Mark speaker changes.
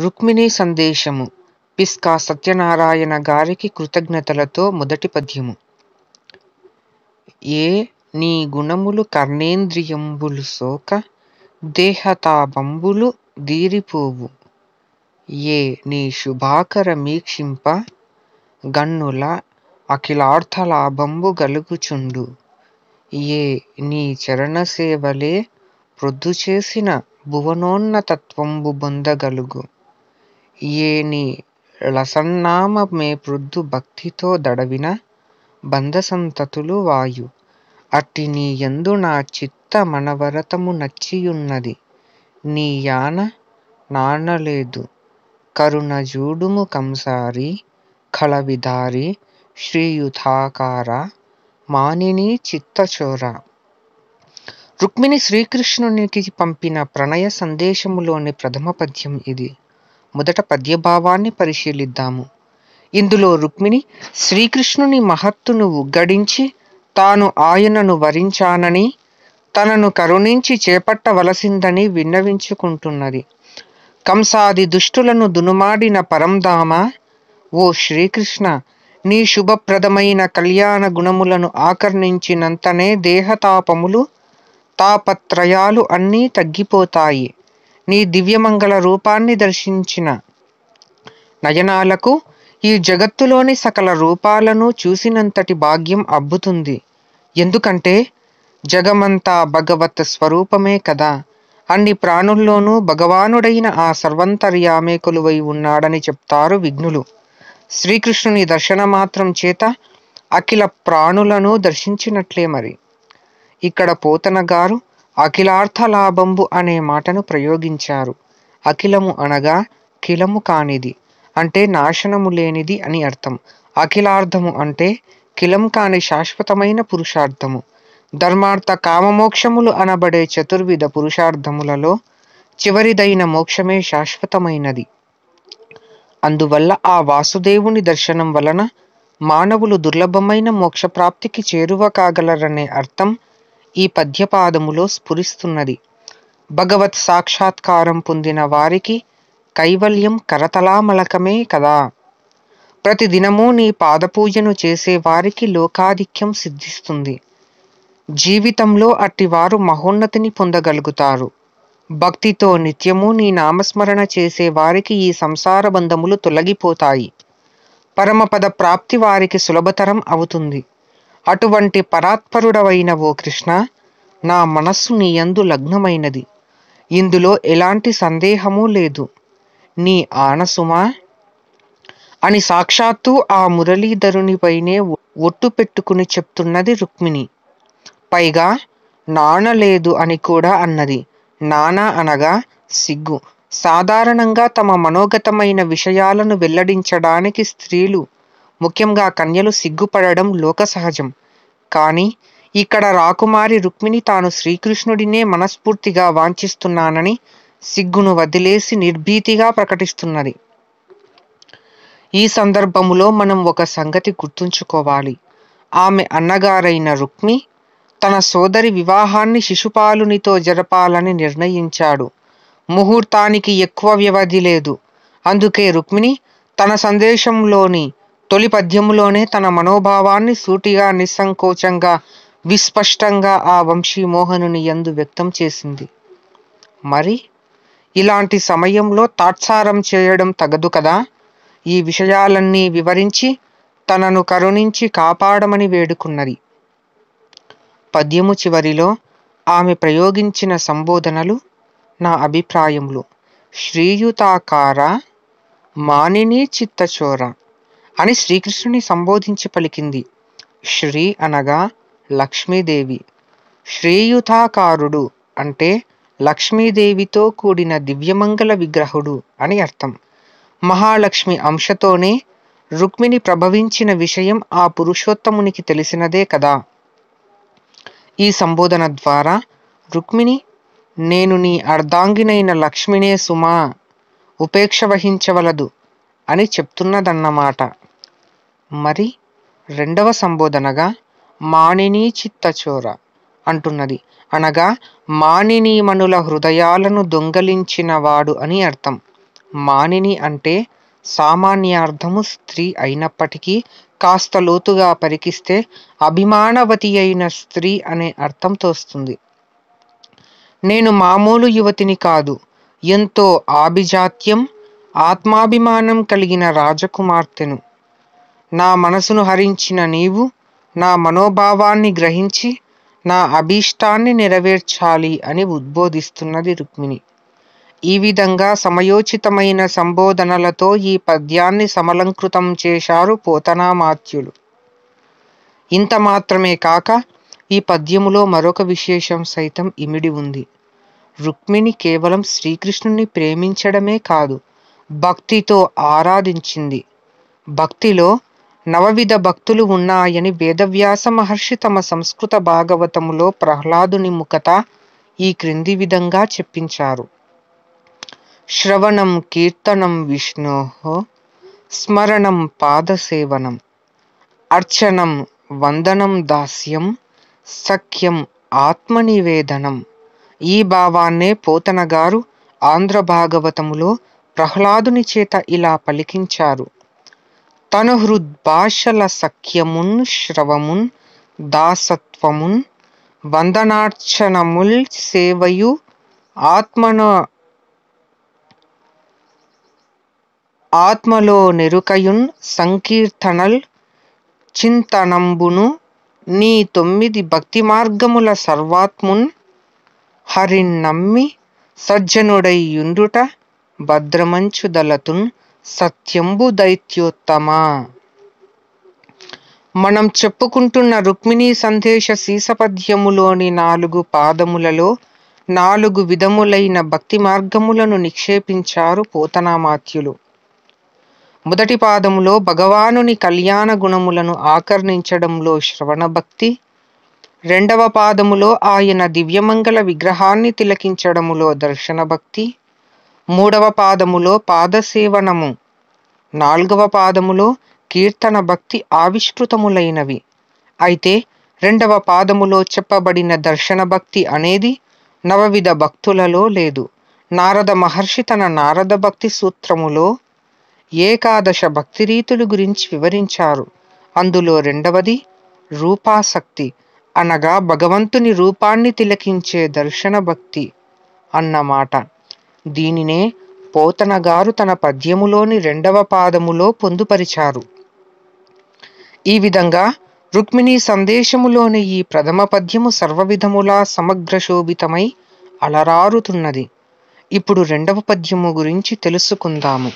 Speaker 1: రుక్మిణీ సందేశము పిస్కా సత్యనారాయణ గారికి కృతజ్ఞతలతో మొదటి పద్యము ఏ నీ గుణములు కర్ణేంద్రియంబులు సోక దేహతాబంబులు దీరిపోవు ఏ నీ శుభాకర మీక్షింప గన్నుల అఖిలార్థలాభంబు గలుగుచుండు ఏ నీ చరణసేవలే ప్రొద్దు చేసిన భువనోన్నతత్వంబు బొందగలుగు ఏని పృద్దు భక్తితో దడవిన బంధసంతతులు వాయు అట్టి నీ ఎందు నా చిత్త మనవరతము నచ్చియున్నది నీ యాన నానలేదు కరుణ జూడుము కంసారి కళవిదారి శ్రీయుథాకార మానిని చిత్తచోర రుక్మిణి శ్రీకృష్ణునికి పంపిన ప్రణయ సందేశములోని ప్రథమ పద్యం ఇది మొదట పద్యభావాన్ని పరిశీలిద్దాము ఇందులో రుక్మిణి శ్రీకృష్ణుని మహత్తును ఉగ్గడించి తాను ఆయనను వరించానని తనను కరుణించి చేపట్టవలసిందని విన్నవించుకుంటున్నది కంసాది దుష్టులను దునుమాడిన పరంధామ ఓ శ్రీకృష్ణ నీ శుభప్రదమైన కళ్యాణ గుణములను ఆకర్ణించినంతనే దేహతాపములు తాపత్రయాలు అన్నీ తగ్గిపోతాయి నీ దివ్యమంగళ రూపాన్ని దర్శించిన నయనాలకు ఈ జగత్తులోని సకల రూపాలను చూసినంతటి భాగ్యం అబ్బుతుంది ఎందుకంటే జగమంతా భగవత్ స్వరూపమే కదా అన్ని ప్రాణుల్లోనూ భగవానుడైన ఆ సర్వంతర్యామే కొలువై ఉన్నాడని చెప్తారు విఘ్నులు శ్రీకృష్ణుని దర్శన మాత్రం చేత అఖిల ప్రాణులను దర్శించినట్లే మరి ఇక్కడ పోతన గారు అఖిలార్థ లాభంబు అనే మాటను ప్రయోగించారు అఖిలము అనగా కిలము కానిది అంటే నాశనము లేనిది అని అర్థం అఖిలార్థము అంటే కిలం కాని శాశ్వతమైన పురుషార్థము ధర్మార్థ కామమోక్షములు అనబడే చతుర్విధ పురుషార్థములలో చివరిదైన మోక్షమే శాశ్వతమైనది అందువల్ల ఆ వాసుదేవుని దర్శనం వలన మానవులు దుర్లభమైన మోక్షప్రాప్తికి చేరువ కాగలరనే అర్థం ఈ పద్యపాదములో స్ఫురిస్తున్నది భగవత్ సాక్షాత్కారం పొందిన వారికి కైవల్యం కరతలామలకమే కదా ప్రతిదినము నీ పాదపూజను చేసే వారికి లోకాధిక్యం సిద్ధిస్తుంది జీవితంలో అట్టివారు మహోన్నతిని పొందగలుగుతారు భక్తితో నిత్యము నీ నామస్మరణ చేసే వారికి ఈ సంసార బంధములు తొలగిపోతాయి పరమపద ప్రాప్తి వారికి సులభతరం అవుతుంది అటువంటి పరాత్పరుడవైన ఓ కృష్ణ నా మనస్సు నీ యందు లగ్నమైనది ఇందులో ఎలాంటి సందేహమూ లేదు నీ ఆనసుమా అని సాక్షాత్తు ఆ మురళీధరునిపైనే ఒట్టు పెట్టుకుని చెప్తున్నది రుక్మిణి పైగా నానలేదు అని కూడా అన్నది నానా అనగా సిగ్గు సాధారణంగా తమ మనోగతమైన విషయాలను వెల్లడించడానికి స్త్రీలు ముఖ్యంగా కన్యలు సిగ్గుపడడం లోక సహజం కానీ ఇక్కడ రాకుమారి రుక్మిణి తాను శ్రీకృష్ణుడినే మనస్ఫూర్తిగా వాంఛిస్తున్నానని సిగ్గును వదిలేసి నిర్భీతిగా ప్రకటిస్తున్నది ఈ సందర్భములో మనం ఒక సంగతి గుర్తుంచుకోవాలి ఆమె అన్నగారైన రుక్మి తన సోదరి వివాహాన్ని శిశుపాలునితో జరపాలని నిర్ణయించాడు ముహూర్తానికి ఎక్కువ వ్యవధి లేదు అందుకే రుక్మిణి తన సందేశంలోని తొలి పద్యములోనే తన మనోభావాన్ని సూటిగా నిస్సంకోచంగా విస్పష్టంగా ఆ వంశీ మోహనుని ఎందు వ్యక్తం చేసింది మరి ఇలాంటి సమయంలో తాత్సారం చేయడం తగదు కదా ఈ విషయాలన్నీ వివరించి తనను కరుణించి కాపాడమని వేడుకున్నది పద్యము చివరిలో ఆమె ప్రయోగించిన సంబోధనలు నా అభిప్రాయంలో శ్రీయుతాకార మానిని చిత్తచోర అని శ్రీకృష్ణుని సంబోధించి పలికింది శ్రీ అనగా లక్ష్మీదేవి శ్రేయుతాకారుడు అంటే లక్ష్మీదేవితో కూడిన దివ్యమంగళ విగ్రహుడు అని అర్థం మహాలక్ష్మి అంశతోనే రుక్మిణి ప్రభవించిన విషయం ఆ పురుషోత్తమునికి తెలిసినదే కదా ఈ సంబోధన ద్వారా రుక్మిణి నేను నీ అర్ధాంగినైన లక్ష్మినే సుమా ఉపేక్ష వహించవలదు అని చెప్తున్నదన్నమాట మరి రెండవ సంబోధనగా మానినీ చిత్తచోర అంటున్నది అనగా మాణిని మనుల హృదయాలను వాడు అని అర్థం మానిని అంటే సామాన్యార్థము స్త్రీ అయినప్పటికీ కాస్త లోతుగా పరికిస్తే అభిమానవతి అయిన స్త్రీ అనే అర్థం తోస్తుంది నేను మామూలు యువతిని కాదు ఎంతో ఆభిజాత్యం ఆత్మాభిమానం కలిగిన రాజకుమార్తెను నా మనసును హరించిన నీవు నా మనోభావాన్ని గ్రహించి నా అభీష్టాన్ని నెరవేర్చాలి అని ఉద్బోధిస్తున్నది రుక్మిణి ఈ విధంగా సమయోచితమైన సంబోధనలతో ఈ పద్యాన్ని సమలంకృతం చేశారు పోతనామాత్యులు ఇంత మాత్రమే కాక ఈ పద్యములో మరొక విశేషం సైతం ఇమిడి ఉంది రుక్మిణి కేవలం శ్రీకృష్ణుని ప్రేమించడమే కాదు భక్తితో ఆరాధించింది భక్తిలో నవవిధ భక్తులు ఉన్నాయని వేదవ్యాస మహర్షి తమ సంస్కృత భాగవతములో ప్రహ్లాదుని ముఖత ఈ క్రింది విధంగా చెప్పించారు శ్రవణం కీర్తనం విష్ణో స్మరణం పాదసేవనం అర్చనం వందనం దాస్యం సఖ్యం ఆత్మనివేదనం ఈ భావాన్నే పోతనగారు ఆంధ్ర భాగవతములో ప్రహ్లాదుని చేత ఇలా పలికించారు తను హృద్భాషల సఖ్యమున్ శ్రవమున్ దాసత్వమున్ వందనార్చనముల్ సేవయు ఆత్మన ఆత్మలో నెరుకయున్ సంకీర్తనల్ చింతనంబును నీ తొమ్మిది భక్తి మార్గముల సర్వాత్మున్ హరిన్నమ్మి సజ్జనుడై యుండుట భద్రమంచుదలతున్ సత్యంబు దైత్యోత్తమ మనం చెప్పుకుంటున్న రుక్మిణీ సందేశ సీసపద్యములోని నాలుగు పాదములలో నాలుగు విధములైన భక్తి మార్గములను నిక్షేపించారు పోతనామాత్యులు మొదటి పాదములో భగవానుని కళ్యాణ గుణములను ఆకర్ణించడంలో శ్రవణ భక్తి రెండవ పాదములో ఆయన దివ్యమంగళ విగ్రహాన్ని తిలకించడములో దర్శన భక్తి మూడవ పాదములో పాదసేవనము నాలుగవ పాదములో కీర్తన భక్తి ఆవిష్కృతములైనవి అయితే రెండవ పాదములో చెప్పబడిన దర్శన భక్తి అనేది నవవిధ భక్తులలో లేదు నారద మహర్షి తన నారద భక్తి సూత్రములో ఏకాదశ భక్తి రీతులు గురించి వివరించారు అందులో రెండవది రూపాసక్తి అనగా భగవంతుని రూపాన్ని తిలకించే దర్శన భక్తి అన్నమాట దీనినే పోతనగారు తన పద్యములోని రెండవ పాదములో పొందుపరిచారు ఈ విధంగా రుక్మిణి సందేశములోని ఈ ప్రథమ పద్యము సర్వవిధములా సమగ్రశోభితమై అలరారుతున్నది ఇప్పుడు రెండవ పద్యము గురించి తెలుసుకుందాము